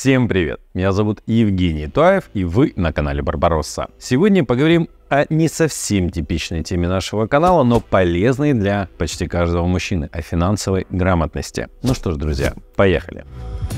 Всем привет! Меня зовут Евгений Туаев и вы на канале Барбаросса. Сегодня поговорим о не совсем типичной теме нашего канала, но полезной для почти каждого мужчины, о финансовой грамотности. Ну что ж, друзья, поехали! Поехали!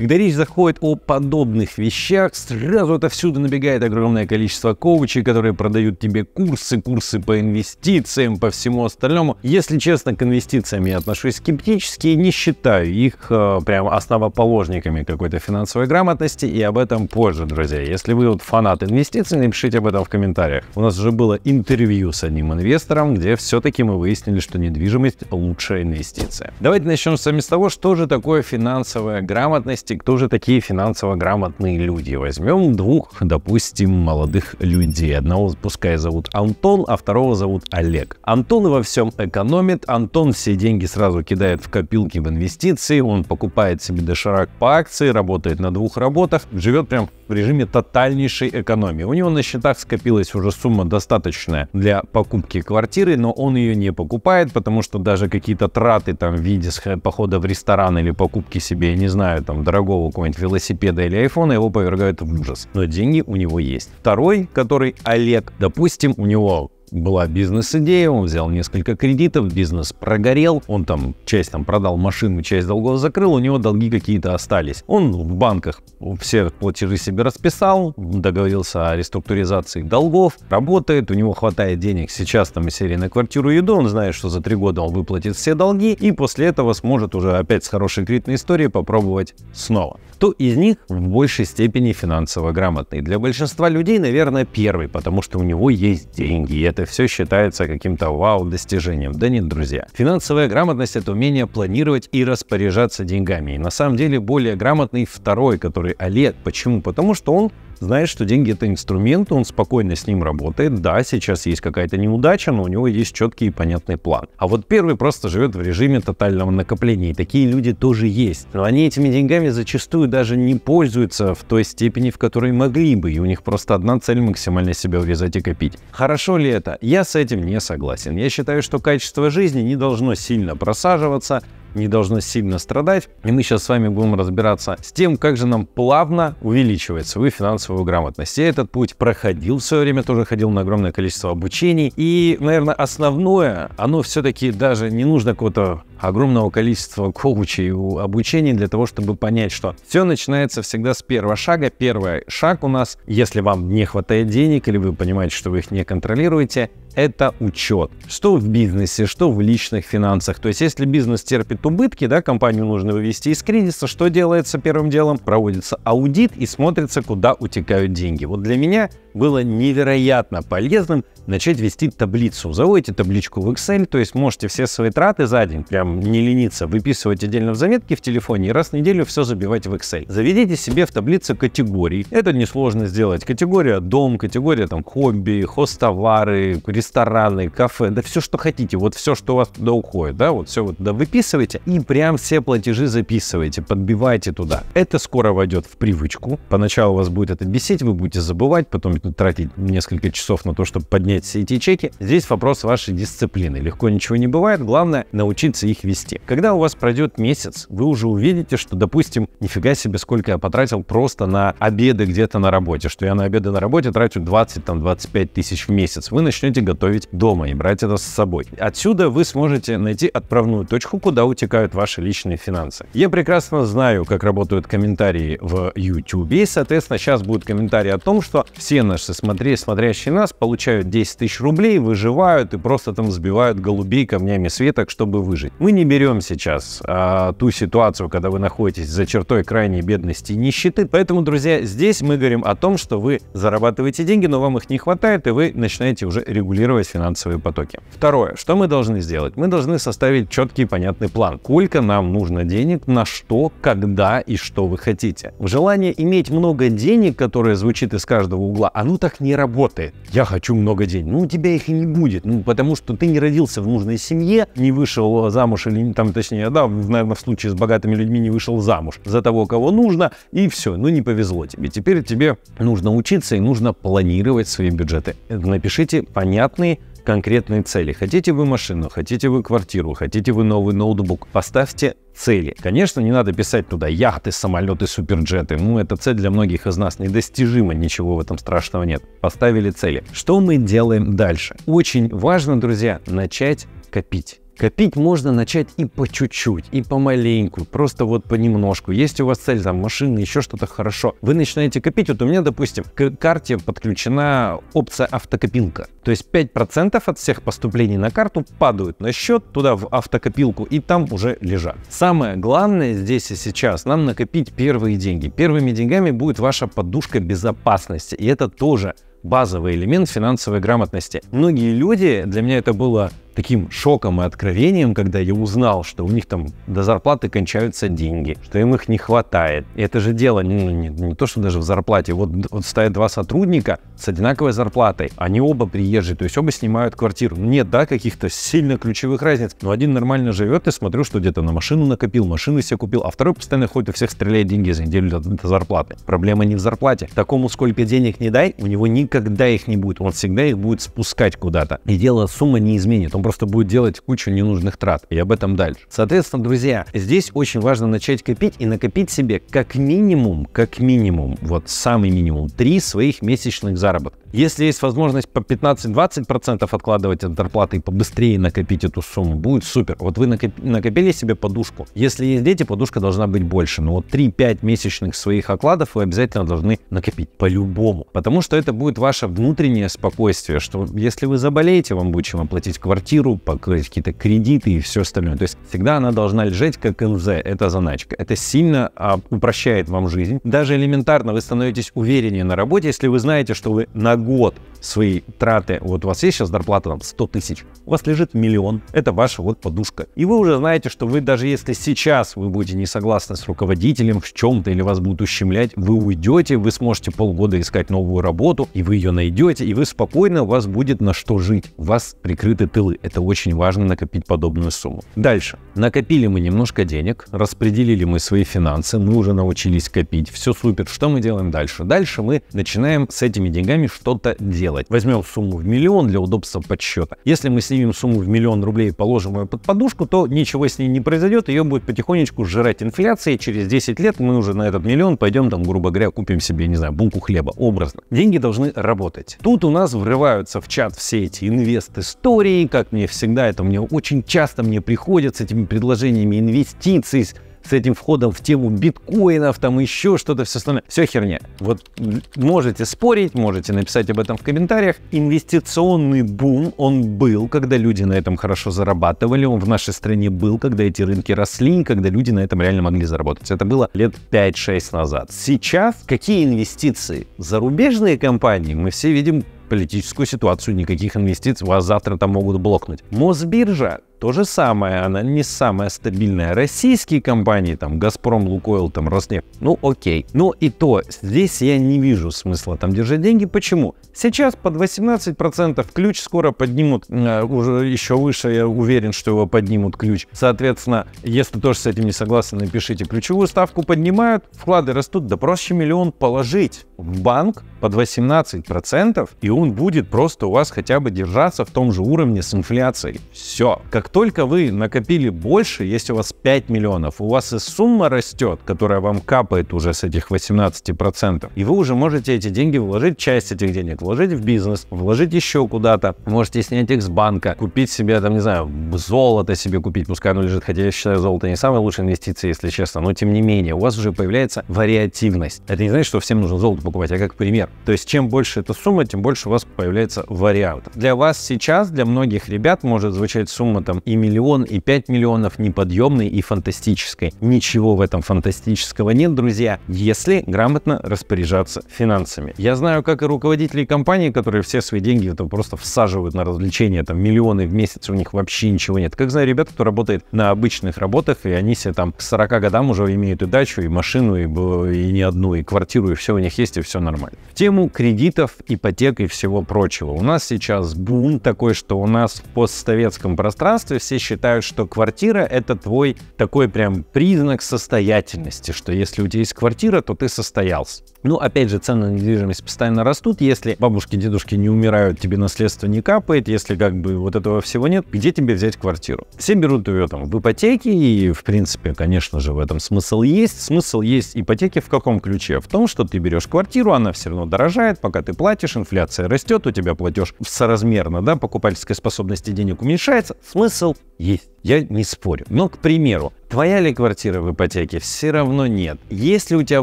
Когда речь заходит о подобных вещах, сразу отовсюду набегает огромное количество коучей, которые продают тебе курсы, курсы по инвестициям, по всему остальному. Если честно, к инвестициям я отношусь скептически и не считаю их э, прям основоположниками какой-то финансовой грамотности, и об этом позже, друзья. Если вы вот фанат инвестиций, напишите об этом в комментариях. У нас уже было интервью с одним инвестором, где все-таки мы выяснили, что недвижимость лучшая инвестиция. Давайте начнем с вами с того, что же такое финансовая грамотность части, кто же такие финансово грамотные люди? Возьмем двух, допустим, молодых людей. Одного пускай зовут Антон, а второго зовут Олег. Антон во всем экономит, Антон все деньги сразу кидает в копилки в инвестиции, он покупает себе доширак по акции, работает на двух работах, живет прям в режиме тотальнейшей экономии. У него на счетах скопилась уже сумма достаточная для покупки квартиры, но он ее не покупает, потому что даже какие-то траты там в виде похода в ресторан или покупки себе, я не знаю, там дорогого какого-нибудь велосипеда или айфона его повергают в ужас. Но деньги у него есть. Второй, который Олег, допустим, у него была бизнес-идея, он взял несколько кредитов, бизнес прогорел, он там часть там продал машину, часть долгов закрыл, у него долги какие-то остались. Он в банках все платежи себе расписал, договорился о реструктуризации долгов, работает, у него хватает денег сейчас там из серии на квартиру и еду, он знает, что за три года он выплатит все долги и после этого сможет уже опять с хорошей кредитной историей попробовать снова. Кто из них в большей степени финансово грамотный? Для большинства людей, наверное, первый, потому что у него есть деньги, это это все считается каким-то вау-достижением. Да нет, друзья. Финансовая грамотность — это умение планировать и распоряжаться деньгами. И на самом деле более грамотный второй, который Олег. Почему? Потому что он знаешь, что деньги — это инструмент, он спокойно с ним работает. Да, сейчас есть какая-то неудача, но у него есть четкий и понятный план. А вот первый просто живет в режиме тотального накопления, и такие люди тоже есть. Но они этими деньгами зачастую даже не пользуются в той степени, в которой могли бы, и у них просто одна цель — максимально себя урезать и копить. Хорошо ли это? Я с этим не согласен. Я считаю, что качество жизни не должно сильно просаживаться, не должно сильно страдать. И мы сейчас с вами будем разбираться с тем, как же нам плавно увеличивает свою финансовую грамотность. Я этот путь проходил в свое время, тоже ходил на огромное количество обучений. И, наверное, основное, оно все-таки даже не нужно какого-то огромного количества коучей у обучений для того, чтобы понять, что все начинается всегда с первого шага. Первый шаг у нас, если вам не хватает денег или вы понимаете, что вы их не контролируете, это учет. Что в бизнесе, что в личных финансах. То есть, если бизнес терпит убытки, да, компанию нужно вывести из кризиса, что делается первым делом? Проводится аудит и смотрится, куда утекают деньги. Вот для меня было невероятно полезным начать вести таблицу. Заводите табличку в Excel, то есть можете все свои траты за день, прям не лениться, выписывать отдельно в заметки в телефоне и раз в неделю все забивать в Excel. Заведите себе в таблице категории. Это несложно сделать. Категория дом, категория там хобби, хостовары, рестораны, кафе, да все, что хотите. Вот все, что у вас туда уходит, да, вот все вот туда выписывайте и прям все платежи записывайте, подбивайте туда. Это скоро войдет в привычку. Поначалу вас будет это бесить, вы будете забывать, потом будут тратить несколько часов на то, чтобы поднять все эти чеки. Здесь вопрос вашей дисциплины. Легко ничего не бывает, главное научиться их вести. Когда у вас пройдет месяц, вы уже увидите, что, допустим, нифига себе, сколько я потратил просто на обеды где-то на работе, что я на обеды на работе трачу 20-25 тысяч в месяц. Вы начнете готовить дома и брать это с собой. Отсюда вы сможете найти отправную точку, куда утекают ваши личные финансы. Я прекрасно знаю, как работают комментарии в YouTube, и, соответственно, сейчас будут комментарии о том, что все наши смотри, смотрящие нас получают 10 тысяч рублей, выживают и просто там сбивают голубей камнями с чтобы выжить. Мы не берем сейчас а, ту ситуацию, когда вы находитесь за чертой крайней бедности и нищеты. Поэтому, друзья, здесь мы говорим о том, что вы зарабатываете деньги, но вам их не хватает, и вы начинаете уже регулировать финансовые потоки. Второе. Что мы должны сделать? Мы должны составить четкий и понятный план. Сколько нам нужно денег, на что, когда и что вы хотите. В желании иметь много денег, которое звучит из каждого угла, оно так не работает. Я хочу много денег. Ну, у тебя их и не будет, ну, потому что ты не родился в нужной семье, не вышел замуж или, там, точнее, да, наверное, в случае с богатыми людьми не вышел замуж за того, кого нужно, и все, ну, не повезло тебе. Теперь тебе нужно учиться и нужно планировать свои бюджеты. Напишите понятные конкретные цели. Хотите вы машину, хотите вы квартиру, хотите вы новый ноутбук. Поставьте цели. Конечно, не надо писать туда яхты, самолеты, суперджеты. Ну, эта цель для многих из нас недостижима, ничего в этом страшного нет. Поставили цели. Что мы делаем дальше? Очень важно, друзья, начать копить. Копить можно начать и по чуть-чуть, и помаленьку, просто вот понемножку. Если у вас цель, там, машина, еще что-то хорошо, вы начинаете копить. Вот у меня, допустим, к карте подключена опция автокопилка. То есть 5% от всех поступлений на карту падают на счет, туда в автокопилку, и там уже лежат. Самое главное здесь и сейчас нам накопить первые деньги. Первыми деньгами будет ваша подушка безопасности, и это тоже базовый элемент финансовой грамотности. Многие люди, для меня это было таким шоком и откровением, когда я узнал, что у них там до зарплаты кончаются деньги, что им их не хватает. И это же дело не, не, не то, что даже в зарплате. Вот, вот стоят два сотрудника с одинаковой зарплатой, они оба приезжие, то есть оба снимают квартиру. Нет, да, каких-то сильно ключевых разниц, но один нормально живет, и смотрю, что где-то на машину накопил, машину себе купил, а второй постоянно ходит и всех стреляет деньги за неделю до, до зарплаты. Проблема не в зарплате. Такому сколько денег не дай, у него никогда их не будет. Он всегда их будет спускать куда-то. И дело сумма не изменит. Он он просто будет делать кучу ненужных трат. И об этом дальше. Соответственно, друзья, здесь очень важно начать копить и накопить себе как минимум, как минимум, вот самый минимум, три своих месячных заработка. Если есть возможность по 15-20% откладывать от зарплаты и побыстрее накопить эту сумму, будет супер. Вот вы накопили себе подушку. Если есть дети, подушка должна быть больше. Но вот 3-5 месячных своих окладов вы обязательно должны накопить. По-любому. Потому что это будет ваше внутреннее спокойствие, что если вы заболеете, вам будет чем оплатить квартиру, квартиру, покрыть какие-то кредиты и все остальное. То есть всегда она должна лежать как НЗ, это заначка. Это сильно а, упрощает вам жизнь. Даже элементарно вы становитесь увереннее на работе, если вы знаете, что вы на год свои траты, вот у вас есть сейчас зарплата там 100 тысяч, у вас лежит миллион, это ваша вот подушка. И вы уже знаете, что вы даже если сейчас вы будете не согласны с руководителем в чем-то или вас будут ущемлять, вы уйдете, вы сможете полгода искать новую работу, и вы ее найдете, и вы спокойно, у вас будет на что жить, у вас прикрыты тылы это очень важно накопить подобную сумму. Дальше. Накопили мы немножко денег, распределили мы свои финансы, мы уже научились копить, все супер. Что мы делаем дальше? Дальше мы начинаем с этими деньгами что-то делать. Возьмем сумму в миллион для удобства подсчета. Если мы снимем сумму в миллион рублей и положим ее под подушку, то ничего с ней не произойдет, ее будет потихонечку сжирать инфляция, и через 10 лет мы уже на этот миллион пойдем там, грубо говоря, купим себе, не знаю, булку хлеба, образно. Деньги должны работать. Тут у нас врываются в чат все эти инвест-истории, как мне всегда, это мне очень часто мне приходят с этими предложениями инвестиций, с этим входом в тему биткоинов, там еще что-то, все остальное. Все херня. Вот можете спорить, можете написать об этом в комментариях. Инвестиционный бум, он был, когда люди на этом хорошо зарабатывали, он в нашей стране был, когда эти рынки росли, когда люди на этом реально могли заработать. Это было лет 5-6 назад. Сейчас какие инвестиции? Зарубежные компании, мы все видим политическую ситуацию, никаких инвестиций, вас завтра там могут блокнуть. Мосбиржа то же самое, она не самая стабильная. Российские компании, там, Газпром, Лукойл, там, Роснефть, ну окей. Но ну, и то, здесь я не вижу смысла там держать деньги. Почему? Сейчас под 18% ключ скоро поднимут, э, уже еще выше, я уверен, что его поднимут ключ. Соответственно, если тоже с этим не согласны, напишите. Ключевую ставку поднимают, вклады растут, да проще миллион положить в банк под 18%, и он будет просто у вас хотя бы держаться в том же уровне с инфляцией. Все. Как только вы накопили больше, если у вас 5 миллионов, у вас и сумма растет, которая вам капает уже с этих 18%, и вы уже можете эти деньги вложить, часть этих денег вложить в бизнес, вложить еще куда-то, можете снять их с банка, купить себе, там, не знаю, золото себе купить, пускай оно лежит, хотя я считаю, золото не самая лучшая инвестиция, если честно, но тем не менее, у вас уже появляется вариативность. Это не значит, что всем нужно золото покупать, а как пример. То есть, чем больше эта сумма, тем больше у вас появляется вариант. Для вас сейчас, для многих ребят может звучать сумма там и миллион, и 5 миллионов неподъемной и фантастической. Ничего в этом фантастического нет, друзья, если грамотно распоряжаться финансами. Я знаю, как и руководители компаний, которые все свои деньги там, просто всаживают на развлечения, там миллионы в месяц, у них вообще ничего нет. Как знаю ребята, кто работает на обычных работах, и они себе там к 40 годам уже имеют и дачу, и машину, и, и не одну, и квартиру, и все у них есть, и все нормально. В тему кредитов, ипотек и всего прочего. У нас сейчас бум такой, что у нас в постсоветском пространстве детстве все считают, что квартира — это твой такой прям признак состоятельности, что если у тебя есть квартира, то ты состоялся. Ну, опять же, цены на недвижимость постоянно растут. Если бабушки, дедушки не умирают, тебе наследство не капает, если как бы вот этого всего нет, где тебе взять квартиру? Все берут ее там в ипотеке, и, в принципе, конечно же, в этом смысл есть. Смысл есть ипотеки в каком ключе? В том, что ты берешь квартиру, она все равно дорожает, пока ты платишь, инфляция растет, у тебя платеж соразмерно, да, покупательская способность денег уменьшается. Смысл есть. Я не спорю. Но, к примеру, Твоя ли квартира в ипотеке? Все равно нет. Есть ли у тебя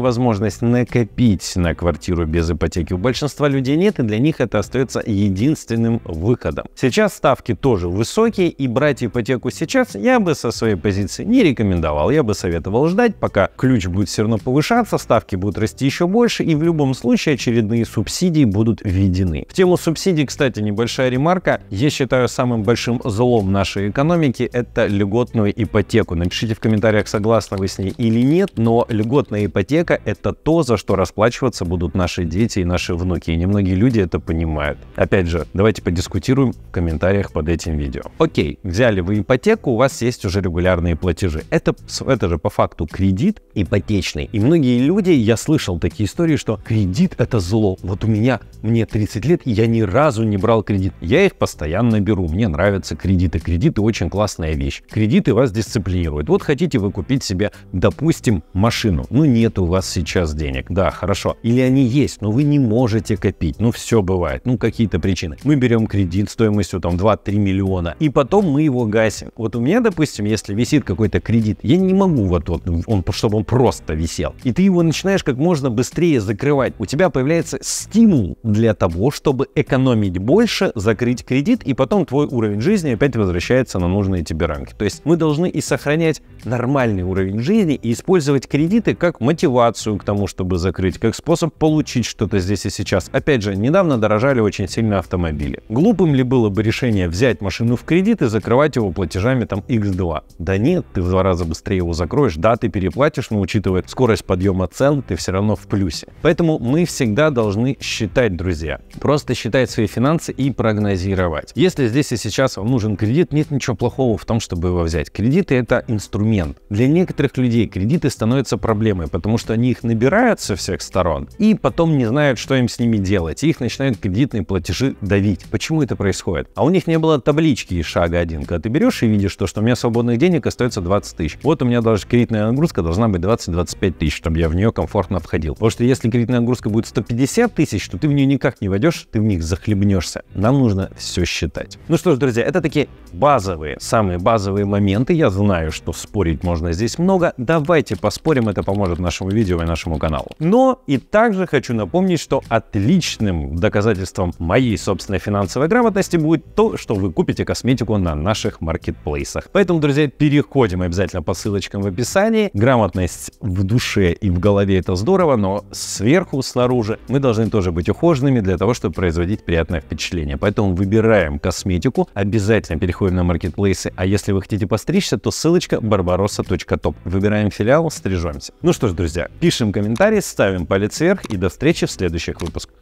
возможность накопить на квартиру без ипотеки? У большинства людей нет, и для них это остается единственным выходом. Сейчас ставки тоже высокие, и брать ипотеку сейчас я бы со своей позиции не рекомендовал. Я бы советовал ждать, пока ключ будет все равно повышаться, ставки будут расти еще больше, и в любом случае очередные субсидии будут введены. В тему субсидий, кстати, небольшая ремарка. Я считаю самым большим злом нашей экономики это льготную ипотеку. Напишите в комментариях, согласны вы с ней или нет, но льготная ипотека — это то, за что расплачиваться будут наши дети и наши внуки, и немногие люди это понимают. Опять же, давайте подискутируем в комментариях под этим видео. Окей, взяли вы ипотеку, у вас есть уже регулярные платежи. Это, это же по факту кредит ипотечный. И многие люди, я слышал такие истории, что кредит — это зло. Вот у меня, мне 30 лет, я ни разу не брал кредит. Я их постоянно беру, мне нравятся кредиты. Кредиты очень классная вещь. Кредиты вас дисциплинируют. Вот хотите вы купить себе, допустим, машину. Ну, нет у вас сейчас денег. Да, хорошо. Или они есть, но вы не можете копить. Ну, все бывает. Ну, какие-то причины. Мы берем кредит стоимостью там 2-3 миллиона, и потом мы его гасим. Вот у меня, допустим, если висит какой-то кредит, я не могу вот, вот он, чтобы он просто висел. И ты его начинаешь как можно быстрее закрывать. У тебя появляется стимул для того, чтобы экономить больше, закрыть кредит, и потом твой уровень жизни опять возвращается на нужные тебе рамки. То есть мы должны и сохранять нормальный уровень жизни и использовать кредиты как мотивацию к тому, чтобы закрыть, как способ получить что-то здесь и сейчас. Опять же, недавно дорожали очень сильно автомобили. Глупым ли было бы решение взять машину в кредит и закрывать его платежами там X2? Да нет, ты в два раза быстрее его закроешь, да, ты переплатишь, но учитывая скорость подъема цен, ты все равно в плюсе. Поэтому мы всегда должны считать, друзья. Просто считать свои финансы и прогнозировать. Если здесь и сейчас вам нужен кредит, нет ничего плохого в том, чтобы его взять. Кредиты это инструмент инструмент. Для некоторых людей кредиты становятся проблемой, потому что они их набирают со всех сторон и потом не знают, что им с ними делать. И их начинают кредитные платежи давить. Почему это происходит? А у них не было таблички из шага 1, когда ты берешь и видишь то, что у меня свободных денег остается 20 тысяч. Вот у меня даже кредитная нагрузка должна быть 20-25 тысяч, чтобы я в нее комфортно входил. Потому что если кредитная нагрузка будет 150 тысяч, то ты в нее никак не войдешь, ты в них захлебнешься. Нам нужно все считать. Ну что ж, друзья, это такие базовые, самые базовые моменты. Я знаю, что спор спорить можно здесь много. Давайте поспорим, это поможет нашему видео и нашему каналу. Но и также хочу напомнить, что отличным доказательством моей собственной финансовой грамотности будет то, что вы купите косметику на наших маркетплейсах. Поэтому, друзья, переходим обязательно по ссылочкам в описании. Грамотность в душе и в голове это здорово, но сверху, снаружи мы должны тоже быть ухоженными для того, чтобы производить приятное впечатление. Поэтому выбираем косметику, обязательно переходим на маркетплейсы, а если вы хотите постричься, то ссылочка барбарис barbarossa.top. Выбираем филиал, стрижемся. Ну что ж, друзья, пишем комментарии, ставим палец вверх и до встречи в следующих выпусках.